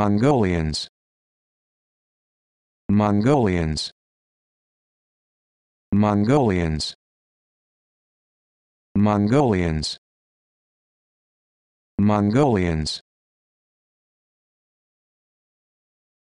Mongolians Mongolians Mongolians Mongolians Mongolians